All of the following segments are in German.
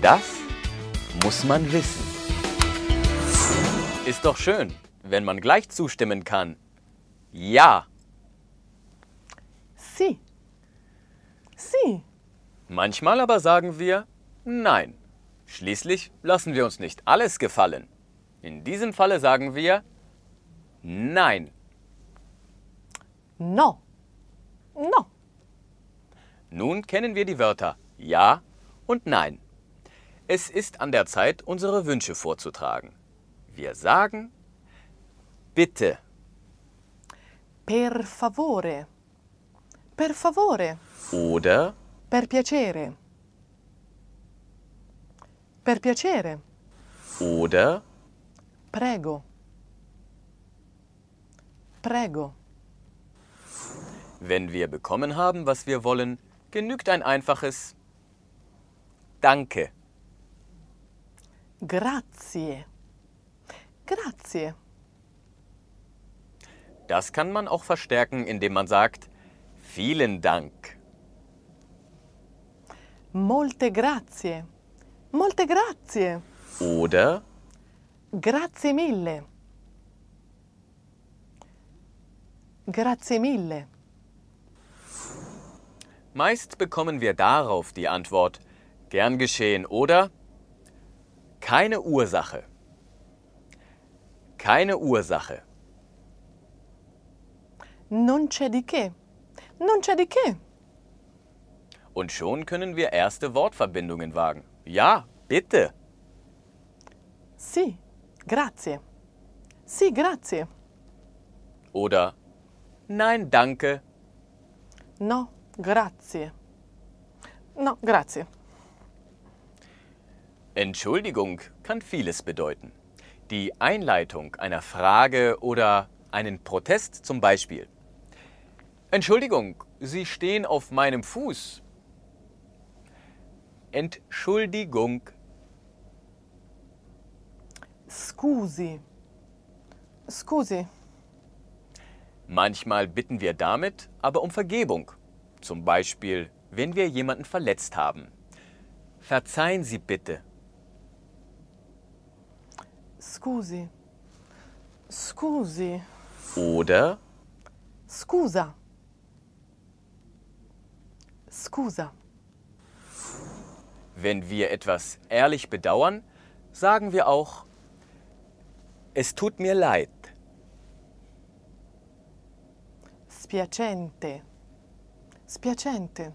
Das muss man wissen. Ist doch schön, wenn man gleich zustimmen kann. Ja. Sie. Sie. Manchmal aber sagen wir nein. Schließlich lassen wir uns nicht alles gefallen. In diesem Falle sagen wir nein. No. No. Nun kennen wir die Wörter ja und nein. Es ist an der Zeit, unsere Wünsche vorzutragen. Wir sagen bitte. Per favore. Per favore. Oder per piacere. Per piacere. Oder prego. Prego. Wenn wir bekommen haben, was wir wollen, genügt ein einfaches Danke. Grazie. Grazie. Das kann man auch verstärken, indem man sagt Vielen Dank. Molte grazie. Molte grazie. Oder Grazie mille. Grazie mille. Meist bekommen wir darauf die Antwort Gern geschehen oder keine Ursache. Keine Ursache. Non c'è di che. Non c'è di che. Und schon können wir erste Wortverbindungen wagen. Ja, bitte. Sì, grazie. Sì, grazie. Oder Nein, danke. No, grazie. No, grazie. Entschuldigung kann vieles bedeuten. Die Einleitung einer Frage oder einen Protest zum Beispiel. Entschuldigung, Sie stehen auf meinem Fuß. Entschuldigung. Scusi. Scusi. Manchmal bitten wir damit aber um Vergebung. Zum Beispiel, wenn wir jemanden verletzt haben. Verzeihen Sie bitte. Scusi. Scusi. Oder? Scusa. Scusa. Wenn wir etwas ehrlich bedauern, sagen wir auch, es tut mir leid. Spiacente. Spiacente.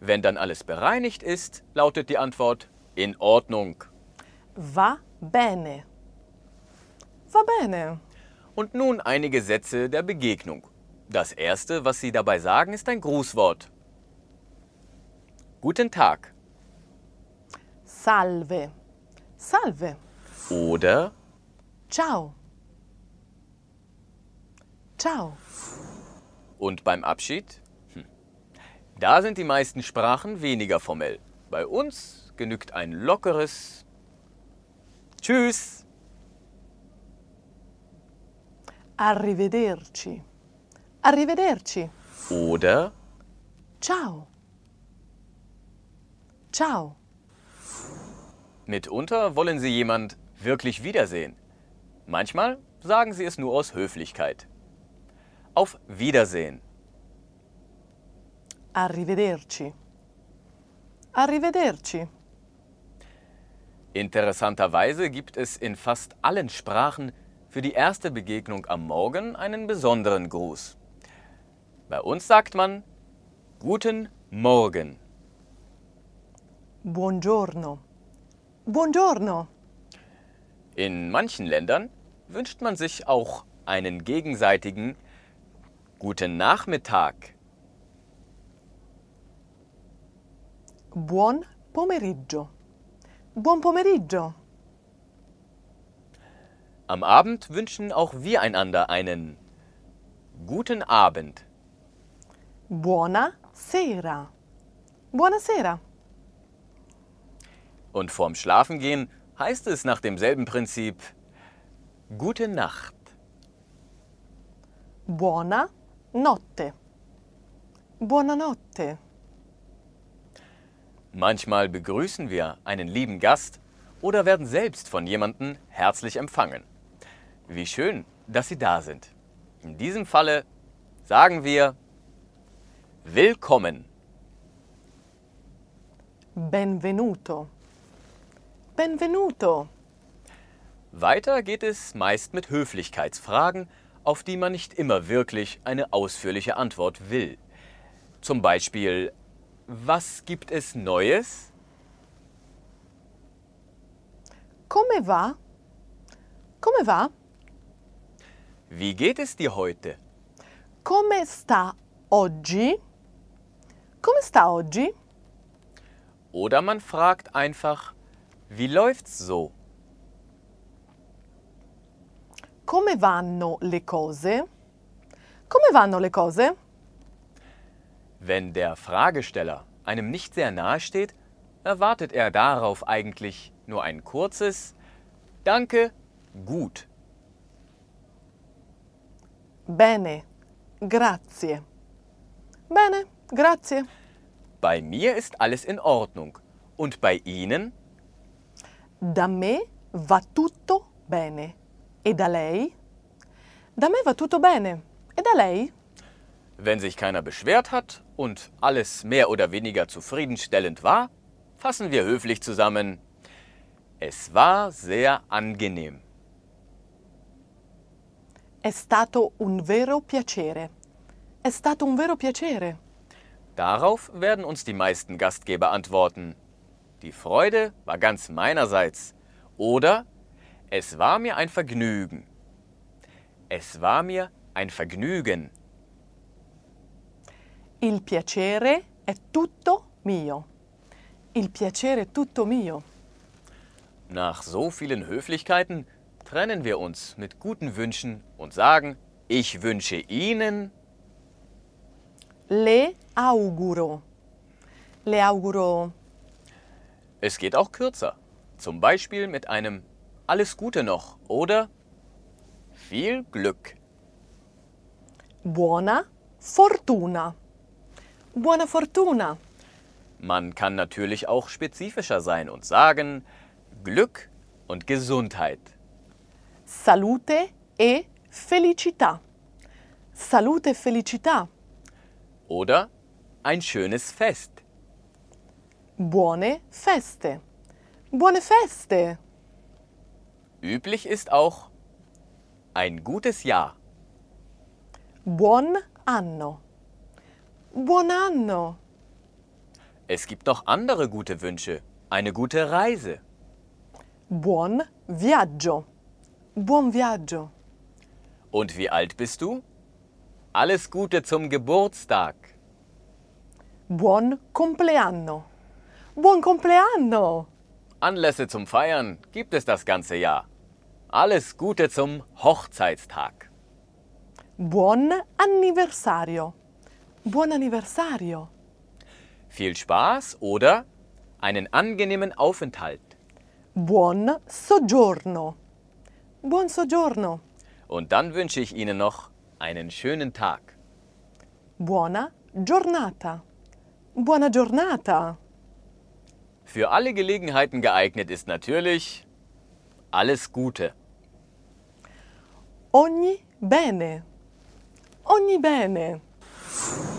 Wenn dann alles bereinigt ist, lautet die Antwort in Ordnung. Va bene. Va bene. Und nun einige Sätze der Begegnung. Das erste, was Sie dabei sagen, ist ein Grußwort. Guten Tag. Salve. Salve. Oder Ciao. Ciao. Und beim Abschied? Hm. Da sind die meisten Sprachen weniger formell. Bei uns genügt ein lockeres Tschüss. Arrivederci. Arrivederci. Oder Ciao. Ciao. Mitunter wollen sie jemand wirklich wiedersehen. Manchmal sagen sie es nur aus Höflichkeit. Auf Wiedersehen. Arrivederci. Arrivederci. Interessanterweise gibt es in fast allen Sprachen für die erste Begegnung am Morgen einen besonderen Gruß. Bei uns sagt man Guten Morgen. Buongiorno. Buongiorno. In manchen Ländern wünscht man sich auch einen gegenseitigen Guten Nachmittag. Buon pomeriggio. Buon pomeriggio. Am Abend wünschen auch wir einander einen guten Abend. Buona sera. Buona sera. Und vorm Schlafengehen heißt es nach demselben Prinzip Gute Nacht. Buona notte. Buona notte. Manchmal begrüßen wir einen lieben Gast oder werden selbst von jemandem herzlich empfangen. Wie schön, dass Sie da sind. In diesem Falle sagen wir Willkommen. Benvenuto. Benvenuto. Weiter geht es meist mit Höflichkeitsfragen, auf die man nicht immer wirklich eine ausführliche Antwort will. Zum Beispiel, was gibt es Neues? Come va? Come va? Wie geht es dir heute? Come sta oggi? Come sta oggi? Oder man fragt einfach, wie läuft's so? Come vanno le cose? Come vanno le cose? Wenn der Fragesteller einem nicht sehr nahe steht, erwartet er darauf eigentlich nur ein kurzes Danke, gut. Bene, grazie. Bene, grazie. Bei mir ist alles in Ordnung. Und bei Ihnen? Da me va tutto bene. E da lei? Da me va tutto bene. E da lei? Wenn sich keiner beschwert hat und alles mehr oder weniger zufriedenstellend war, fassen wir höflich zusammen. Es war sehr angenehm. È stato un vero piacere. È stato un vero piacere. Darauf werden uns die meisten Gastgeber antworten. Die Freude war ganz meinerseits. Oder es war mir ein Vergnügen. Es war mir ein Vergnügen. Il piacere è tutto mio. Il piacere è tutto mio. Nach so vielen Höflichkeiten trennen wir uns mit guten Wünschen und sagen, ich wünsche Ihnen. Le auguro. Le auguro. Es geht auch kürzer. Zum Beispiel mit einem Alles Gute noch oder viel Glück. Buona fortuna. Buona fortuna. Man kann natürlich auch spezifischer sein und sagen Glück und Gesundheit salute e felicità. Salute felicità. Oder ein schönes Fest. Buone feste. Buone feste. Üblich ist auch ein gutes Jahr. Buon anno. Buon anno. Es gibt noch andere gute Wünsche. Eine gute Reise. Buon viaggio. Buon viaggio. Und wie alt bist du? Alles Gute zum Geburtstag. Buon compleanno. Buon compleanno. Anlässe zum Feiern gibt es das ganze Jahr. Alles Gute zum Hochzeitstag. Buon anniversario. Buon anniversario. Viel Spaß oder einen angenehmen Aufenthalt. Buon soggiorno. Buon soggiorno. Und dann wünsche ich Ihnen noch einen schönen Tag. Buona giornata. Buona giornata. Für alle Gelegenheiten geeignet ist natürlich alles Gute. Ogni bene. Ogni bene.